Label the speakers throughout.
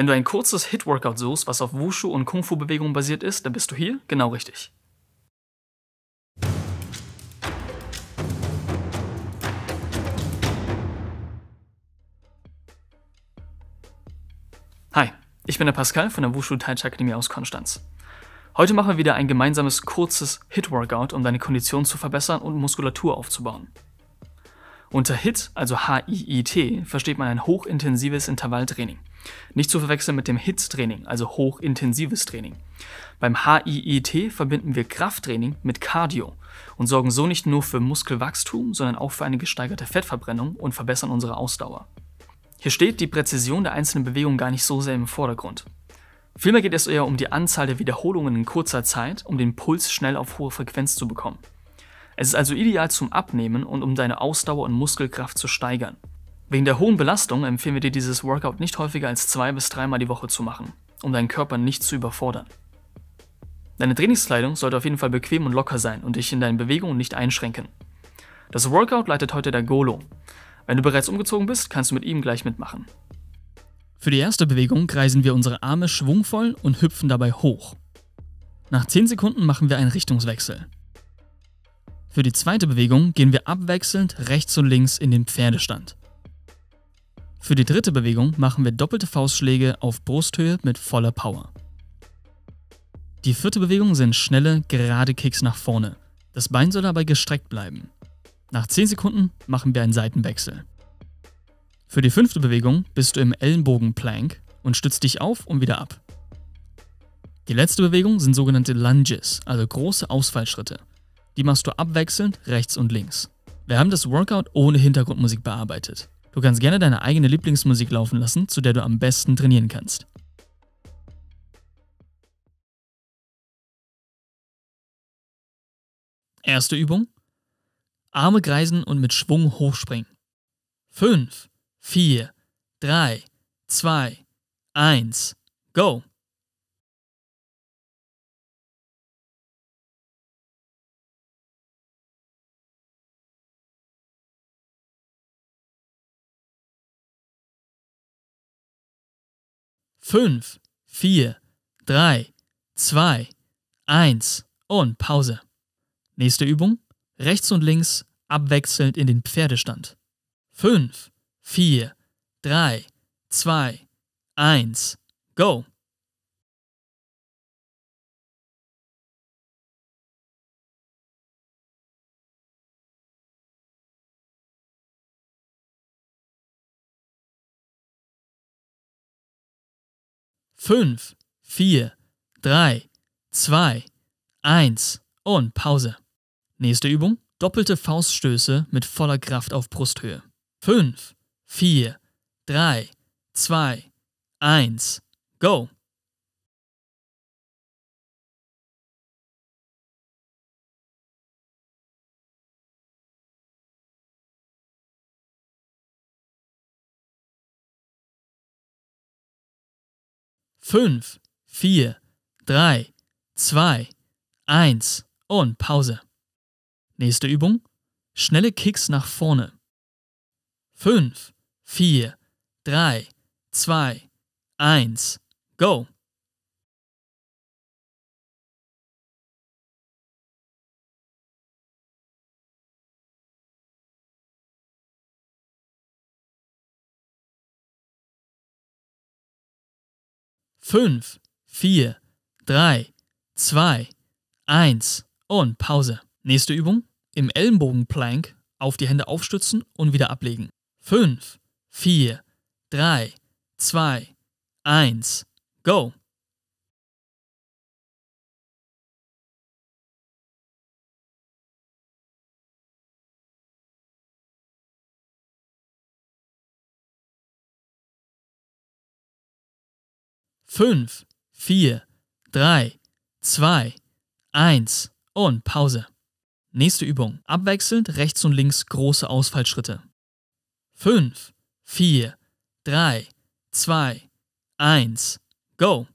Speaker 1: Wenn du ein kurzes Hit-Workout suchst, was auf Wushu und Kung-Fu-Bewegungen basiert ist, dann bist du hier genau richtig. Hi, ich bin der Pascal von der Wushu Taichi Akademie aus Konstanz. Heute machen wir wieder ein gemeinsames kurzes Hit-Workout, um deine Kondition zu verbessern und Muskulatur aufzubauen. Unter HIT, also H-I-I-T, versteht man ein hochintensives Intervalltraining. Nicht zu verwechseln mit dem HITS-Training, also hochintensives Training. Beim HIIT verbinden wir Krafttraining mit Cardio und sorgen so nicht nur für Muskelwachstum, sondern auch für eine gesteigerte Fettverbrennung und verbessern unsere Ausdauer. Hier steht die Präzision der einzelnen Bewegungen gar nicht so sehr im Vordergrund. Vielmehr geht es eher um die Anzahl der Wiederholungen in kurzer Zeit, um den Puls schnell auf hohe Frequenz zu bekommen. Es ist also ideal zum Abnehmen und um deine Ausdauer und Muskelkraft zu steigern. Wegen der hohen Belastung empfehlen wir dir, dieses Workout nicht häufiger als zwei bis dreimal die Woche zu machen, um deinen Körper nicht zu überfordern. Deine Trainingskleidung sollte auf jeden Fall bequem und locker sein und dich in deinen Bewegungen nicht einschränken. Das Workout leitet heute der Golo. Wenn du bereits umgezogen bist, kannst du mit ihm gleich mitmachen. Für die erste Bewegung kreisen wir unsere Arme schwungvoll und hüpfen dabei hoch. Nach 10 Sekunden machen wir einen Richtungswechsel. Für die zweite Bewegung gehen wir abwechselnd rechts und links in den Pferdestand. Für die dritte Bewegung machen wir doppelte Faustschläge auf Brusthöhe mit voller Power. Die vierte Bewegung sind schnelle, gerade Kicks nach vorne. Das Bein soll dabei gestreckt bleiben. Nach 10 Sekunden machen wir einen Seitenwechsel. Für die fünfte Bewegung bist du im Ellenbogen-Plank und stützt dich auf und wieder ab. Die letzte Bewegung sind sogenannte Lunges, also große Ausfallschritte. Die machst du abwechselnd rechts und links. Wir haben das Workout ohne Hintergrundmusik bearbeitet. Du kannst gerne deine eigene Lieblingsmusik laufen lassen, zu der du am besten trainieren kannst. Erste Übung. Arme kreisen und mit Schwung hochspringen. 5, 4, 3, 2,
Speaker 2: 1, go!
Speaker 1: 5, 4, 3, 2, 1 und Pause. Nächste Übung. Rechts und links abwechselnd in den Pferdestand. 5, 4, 3, 2,
Speaker 2: 1, go.
Speaker 1: 5, 4, 3, 2, 1 und Pause. Nächste Übung. Doppelte Fauststöße mit voller Kraft auf Brusthöhe. 5, 4, 3, 2,
Speaker 2: 1, go!
Speaker 1: 5, 4, 3, 2, 1 und Pause. Nächste Übung. Schnelle Kicks nach vorne. 5, 4, 3, 2,
Speaker 2: 1, go.
Speaker 1: 5, 4, 3, 2, 1 und Pause. Nächste Übung. Im Ellenbogenplank auf die Hände aufstützen und wieder ablegen. 5, 4, 3, 2,
Speaker 2: 1, go!
Speaker 1: 5, 4, 3, 2, 1 und Pause. Nächste Übung. Abwechselnd rechts und links große Ausfallschritte. 5, 4, 3, 2,
Speaker 2: 1, go!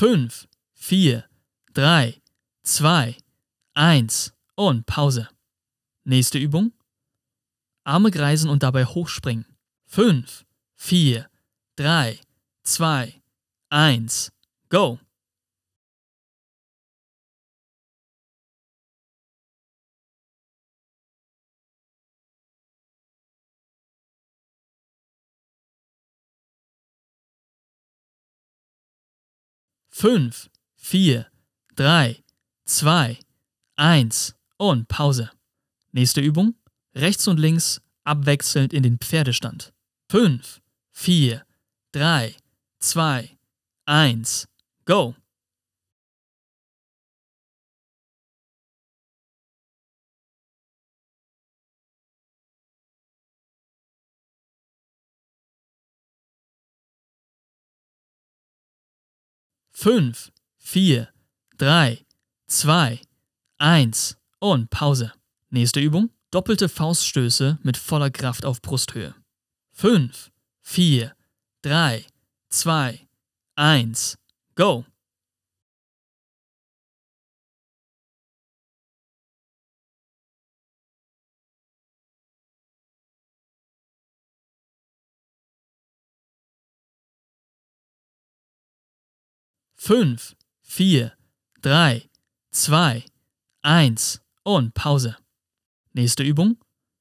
Speaker 1: 5, 4, 3, 2, 1 und Pause. Nächste Übung. Arme kreisen und dabei hochspringen. 5, 4, 3, 2,
Speaker 2: 1, go.
Speaker 1: 5, 4, 3, 2, 1 und Pause. Nächste Übung. Rechts und links abwechselnd in den Pferdestand. 5, 4, 3, 2,
Speaker 2: 1, go.
Speaker 1: 5, 4, 3, 2, 1 und Pause. Nächste Übung. Doppelte Fauststöße mit voller Kraft auf Brusthöhe. 5, 4, 3, 2,
Speaker 2: 1, go.
Speaker 1: 5, 4, 3, 2, 1 und Pause. Nächste Übung.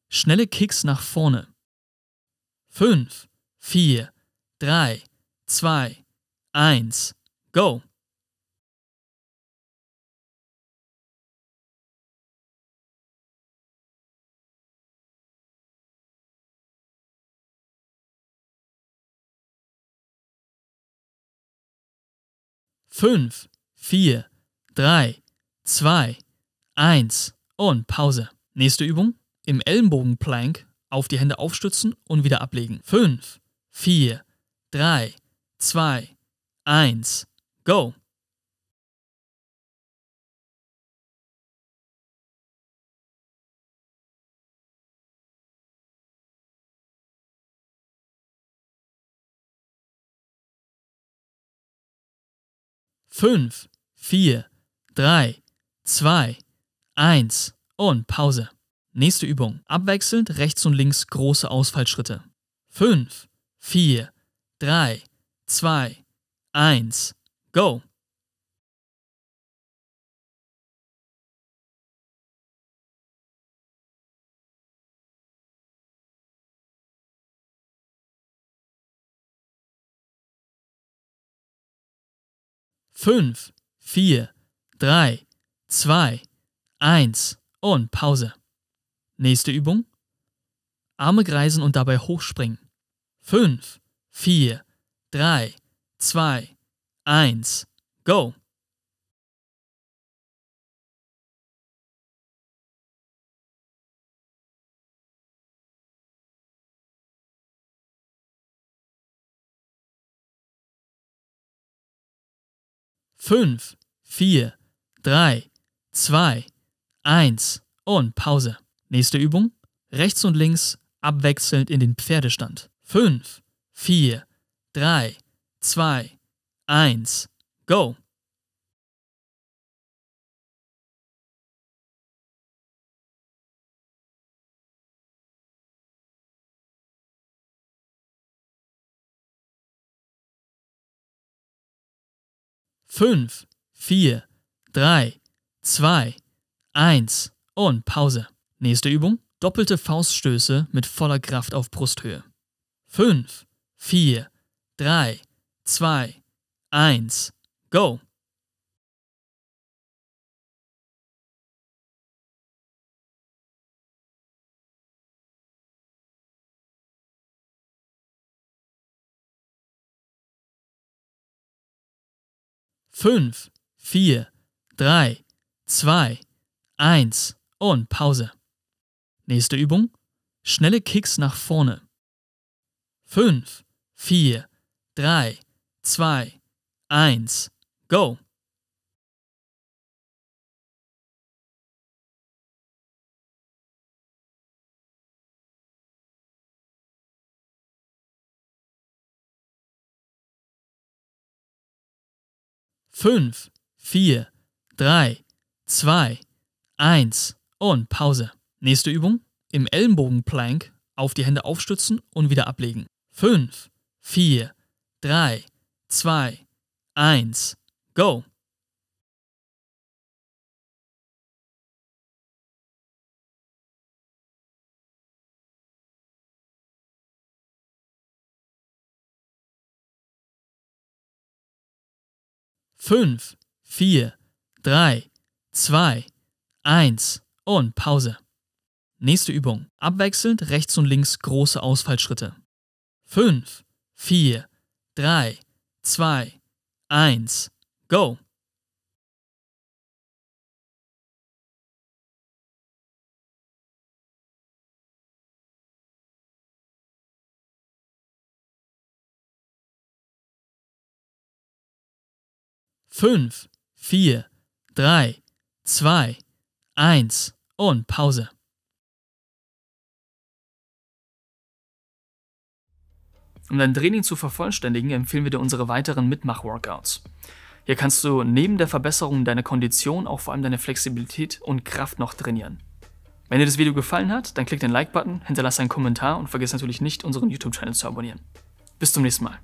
Speaker 1: Schnelle Kicks nach vorne. 5, 4, 3, 2,
Speaker 2: 1, go.
Speaker 1: 5, 4, 3, 2, 1 und Pause. Nächste Übung. Im Ellenbogen-Plank auf die Hände aufstützen und wieder ablegen. 5, 4, 3, 2,
Speaker 2: 1, go.
Speaker 1: 5, 4, 3, 2, 1 und Pause. Nächste Übung. Abwechselnd rechts und links große Ausfallschritte. 5, 4, 3, 2,
Speaker 2: 1, go.
Speaker 1: 5, 4, 3, 2, 1 und Pause. Nächste Übung. Arme kreisen und dabei hochspringen. 5, 4, 3, 2,
Speaker 2: 1, go.
Speaker 1: 5, 4, 3, 2, 1 und Pause. Nächste Übung. Rechts und links abwechselnd in den Pferdestand. 5, 4, 3, 2,
Speaker 2: 1, go!
Speaker 1: 5, 4, 3, 2, 1 und Pause. Nächste Übung. Doppelte Fauststöße mit voller Kraft auf Brusthöhe. 5, 4, 3, 2,
Speaker 2: 1, go.
Speaker 1: 5, 4, 3, 2, 1 und Pause. Nächste Übung. Schnelle Kicks nach vorne. 5, 4, 3, 2,
Speaker 2: 1, go.
Speaker 1: 5, 4, 3, 2, 1 und Pause. Nächste Übung. Im Ellenbogenplank auf die Hände aufstützen und wieder ablegen. 5, 4, 3, 2,
Speaker 2: 1, go!
Speaker 1: 5, 4, 3, 2, 1 und Pause. Nächste Übung. Abwechselnd rechts und links große Ausfallschritte. 5, 4, 3, 2,
Speaker 2: 1, go. 5, 4, 3, 2,
Speaker 3: 1 und Pause.
Speaker 1: Um dein Training zu vervollständigen, empfehlen wir dir unsere weiteren Mitmach-Workouts. Hier kannst du neben der Verbesserung deiner Kondition auch vor allem deine Flexibilität und Kraft noch trainieren. Wenn dir das Video gefallen hat, dann klick den Like-Button, hinterlass einen Kommentar und vergiss natürlich nicht, unseren YouTube-Channel zu abonnieren. Bis zum nächsten Mal.